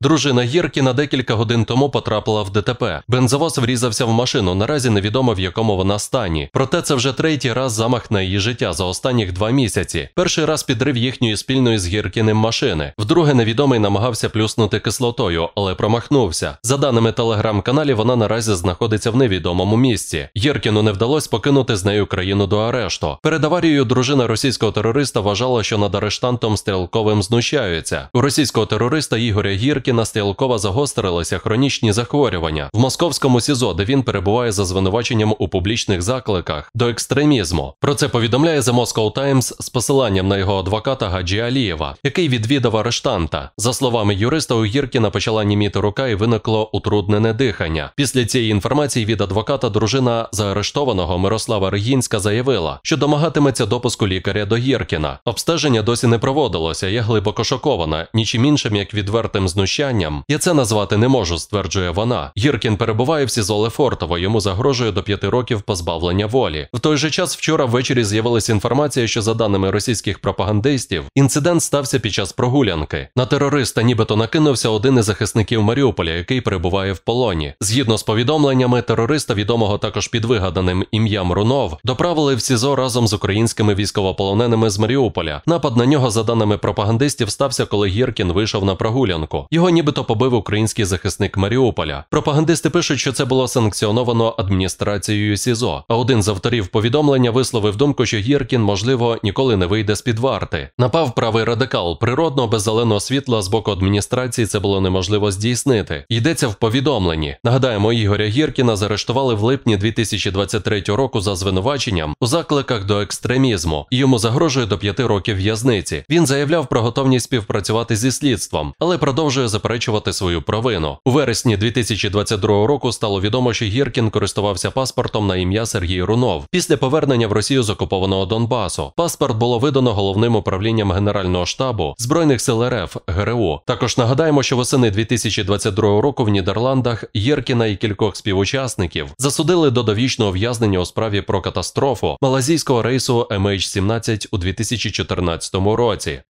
Дружина Гіркіна декілька годин тому потрапила в ДТП. Бензовоз врізався в машину. Наразі невідомо в якому вона стані. Проте це вже третій раз замах на її життя за останніх два місяці. Перший раз підрив їхньої спільної з Гіркіним машини. Вдруге, невідомий намагався плюснути кислотою, але промахнувся. За даними телеграм-каналів, вона наразі знаходиться в невідомому місці. Гіркіну не вдалося покинути з нею країну до арешту. Перед аварією дружина російського терориста вважала, що над арештантом стрілковим знущаються. У російського терориста Ігоря Гірк. Чайки на Стрілкова загострилися хронічні захворювання в московському СІЗО, де він перебуває за звинуваченням у публічних закликах до екстремізму. Про це повідомляє The Moscow Times з посиланням на його адвоката Гаджі Алієва, який відвідав арештанта. За словами юриста, у Гіркіна почала німіти рука і виникло утруднене дихання. Після цієї інформації від адвоката дружина заарештованого Мирослава Регінська заявила, що домагатиметься допуску лікаря до Гіркіна. Обстеження досі не проводилося. Я глибоко шокована, нічим іншим як відвертим знущанням знущанням. Я це назвати не можу, стверджує вона. Гіркін перебуває в Сізоле Лефортово, йому загрожує до п'яти років позбавлення волі. В той же час вчора ввечері з'явилася інформація, що за даними російських пропагандистів, інцидент стався під час прогулянки. На терориста нібито накинувся один із захисників Маріуполя, який перебуває в полоні. Згідно з повідомленнями, терориста, відомого також під вигаданим ім'ям Рунов, доправили в СІЗО разом з українськими військовополоненими з Маріуполя. Напад на нього, за даними пропагандистів, стався, коли Гіркін вийшов на прогулянку. Його його нібито побив український захисник Маріуполя. Пропагандисти пишуть, що це було санкціоновано адміністрацією СІЗО. А один з авторів повідомлення висловив думку, що Гіркін, можливо, ніколи не вийде з під варти. Напав правий радикал. Природно, без зеленого світла з боку адміністрації це було неможливо здійснити. Йдеться в повідомленні. Нагадаємо, Ігоря Гіркіна заарештували в липні 2023 року за звинуваченням у закликах до екстремізму. Йому загрожує до п'яти років в'язниці. Він заявляв про готовність співпрацювати зі слідством, але продовжує заперечувати свою провину. У вересні 2022 року стало відомо, що Гіркін користувався паспортом на ім'я Сергій Рунов. Після повернення в Росію з окупованого Донбасу паспорт було видано головним управлінням Генерального штабу збройних сил РФ ГРУ. Також нагадаємо, що восени 2022 року в Нідерландах Єркіна і кількох співучасників засудили до довічного ув'язнення у справі про катастрофу малазійського рейсу MH17 ем у 2014 році.